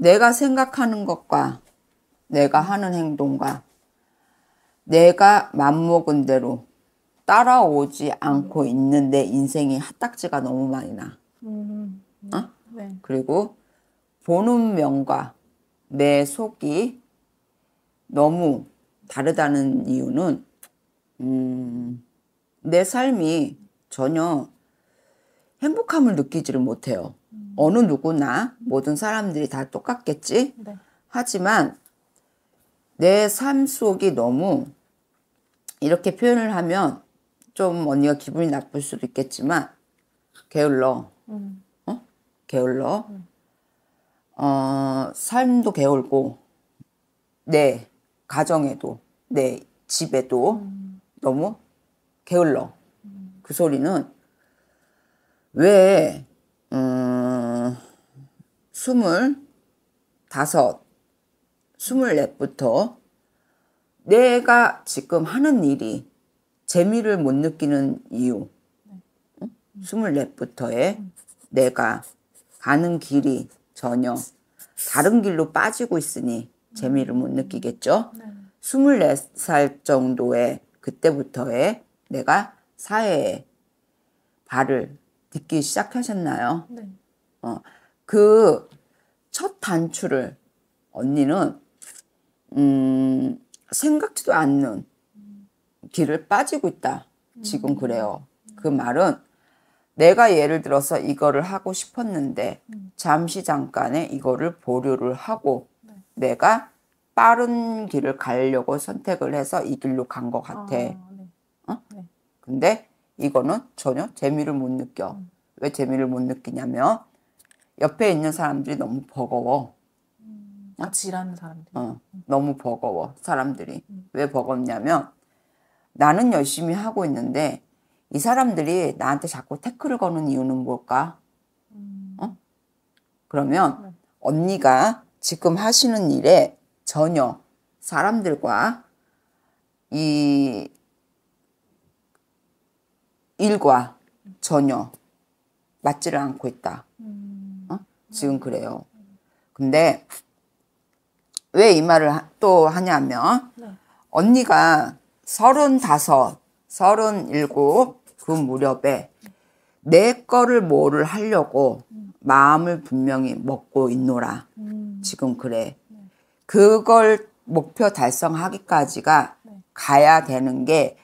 내가 생각하는 것과 내가 하는 행동과 내가 맘먹은 대로 따라오지 않고 있는 내 인생이 핫딱지가 너무 많이 나. 음, 음, 음, 어? 네. 그리고 보는 면과 내 속이 너무 다르다는 이유는 음, 내 삶이 전혀 행복함을 느끼지를 못해요. 음. 어느 누구나 모든 사람들이 다 똑같겠지. 네. 하지만 내 삶 속이 너무 이렇게 표현을 하면 좀 언니가 기분이 나쁠 수도 있겠지만 게을러. 음. 어? 게을러. 음. 어, 삶도 게을고 내 가정에도 내 집에도 음. 너무 게을러. 음. 그 소리는 왜 음, 25, 2 4부터 내가 지금 하는 일이 재미를 못 느끼는 이유 2 4부터의 내가 가는 길이 전혀 다른 길로 빠지고 있으니 재미를 못 느끼겠죠. 2 4살 정도의 그때부터의 내가 사회에 발을 딛기 시작하셨나요? 네. 어, 그첫 단추를 언니는 음, 생각지도 않는 길을 빠지고 있다. 지금 음. 그래요. 음. 그 말은 내가 예를 들어서 이거를 하고 싶었는데 음. 잠시 잠깐에 이거를 보류를 하고 네. 내가 빠른 길을 가려고 선택을 해서 이 길로 간것 아, 같아. 네. 어? 네. 근데 이거는 전혀 재미를 못 느껴. 왜 재미를 못 느끼냐면 옆에 있는 사람들이 너무 버거워. 같이 일하는 사람들 어, 너무 버거워, 사람들이. 음. 왜 버겁냐면 나는 열심히 하고 있는데 이 사람들이 나한테 자꾸 태클을 거는 이유는 뭘까? 음. 어? 그러면 네. 언니가 지금 하시는 일에 전혀 사람들과 이 일과 전혀 맞지를 않고 있다. 음. 지금 그래요. 근데 왜 이 말을 또 하냐면 네. 언니가 서른다섯, 서른일곱 그 무렵에 내 거를 뭐를 하려고 마음을 분명히 먹고 있노라. 음. 지금 그래. 네. 그걸 목표 달성하기까지가 네. 가야 되는 게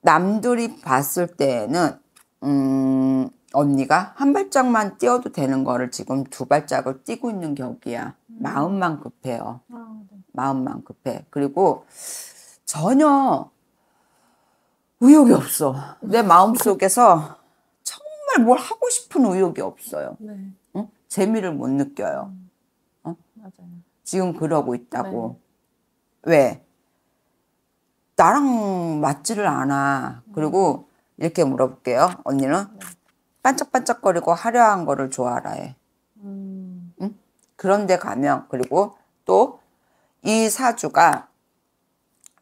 남들이 봤을 때는 음 언니가 한 발짝만 뛰어도 되는 거를 지금 두 발짝을 뛰고 있는 격이야. 음. 마음만 급해요. 아, 네. 마음만 급해. 그리고 전혀 의욕이 없어. 내 마음 속에서 정말 뭘 하고 싶은 의욕이 없어요. 네. 어? 재미를 못 느껴요. 음. 어? 맞아요. 지금 그러고 있다고. 네. 왜? 나랑 맞지를 않아. 그리고 음. 이렇게 물어볼게요. 언니는 네. 반짝반짝거리고 화려한 거를 좋아하라 해. 음. 응? 그런데 가면 그리고 또 이 사주가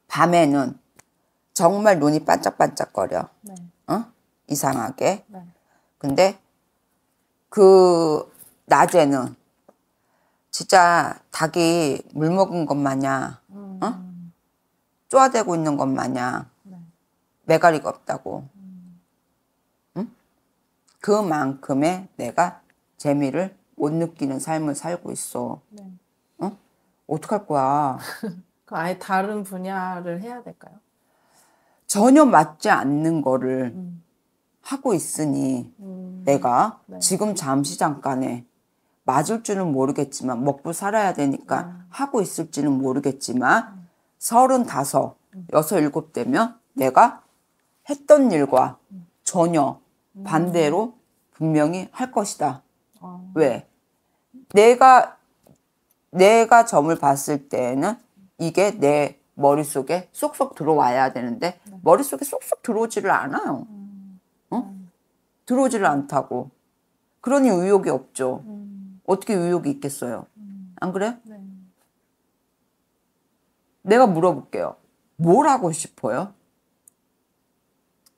밤에는 정말 눈이 반짝반짝거려. 네. 어? 이상하게. 네. 근데 그 낮에는 진짜 닭이 물 먹은 것 마냥 음. 어? 쪼아대고 있는 것 마냥 네. 메가리가 없다고. 음. 그만큼의 내가 재미를 못 느끼는 삶을 살고 있어. 네. 어? 어떡할 거야? 그 아예 다른 분야를 해야 될까요? 전혀 맞지 않는 거를 음. 하고 있으니 음. 내가 네. 지금 잠시 잠깐에 맞을 줄은 모르겠지만 먹고 살아야 되니까 음. 하고 있을지는 모르겠지만 음. 서른다섯, 음. 여섯, 일곱 되면 내가 했던 일과 음. 전혀 반대로 분명히 할 것이다. 어. 왜? 내가 내가 점을 봤을 때는 이게 내 머릿속에 쏙쏙 들어와야 되는데 네. 머릿속에 쏙쏙 들어오지를 않아요. 어? 들어오지를 않다고. 그러니 의욕이 없죠. 음. 어떻게 의욕이 있겠어요? 안 그래? 네. 내가 물어볼게요. 뭘 하고 싶어요?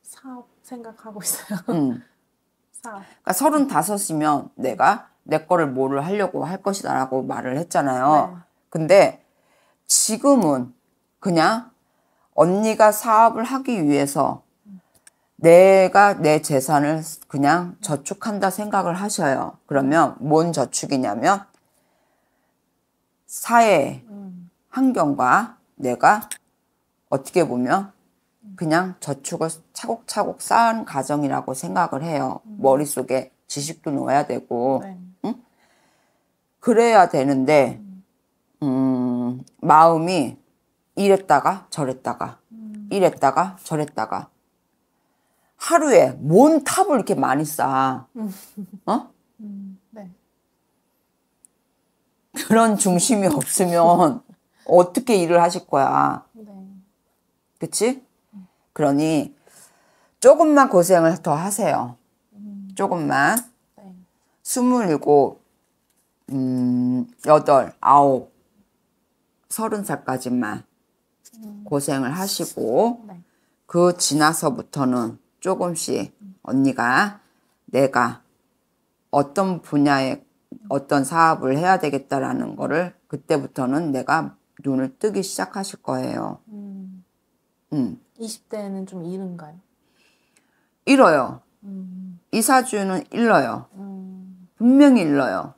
사업. 생각하고 있어요. 음. 그러니까 서른다섯이면 내가 내 거를 뭐를 하려고 할 것이다라고 말을 했잖아요. 네. 근데 지금은 그냥 언니가 사업을 하기 위해서 내가 내 재산을 그냥 저축한다 생각을 하셔요. 그러면 뭔 저축이냐면 사회 음. 환경과 내가 어떻게 보면 그냥 저축을 차곡차곡 쌓은 가정이라고 생각을 해요. 음. 머릿속에 지식도 넣어야 되고, 네. 응? 그래야 되는데, 음. 음, 마음이 이랬다가 저랬다가, 음. 이랬다가 저랬다가, 하루에 뭔 탑을 이렇게 많이 쌓아. 음. 어? 음. 네. 그런 중심이 없으면 어떻게 일을 하실 거야. 네. 그치? 그러니 조금만 고생을 더 하세요. 조금만. 네. 스물일곱, 음, 여덟, 아홉, 서른 살까지만 음. 고생을 하시고 네. 그 지나서부터는 조금씩 음. 언니가 내가 어떤 분야에 어떤 사업을 해야 되겠다라는 거를 그때부터는 내가 눈을 뜨기 시작하실 거예요. 음. 음. 20대는 에좀 이른가요? 잃어요. 음. 이사주는 일러요. 음. 분명히 일러요.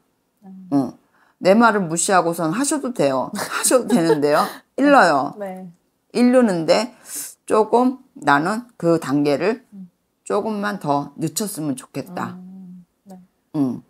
어. 내 말을 무시하고선 하셔도 돼요. 하셔도 되는데요. 일러요. 네. 일르는데 조금 나는 그 단계를 음. 조금만 더 늦췄으면 좋겠다. 음. 네. 음.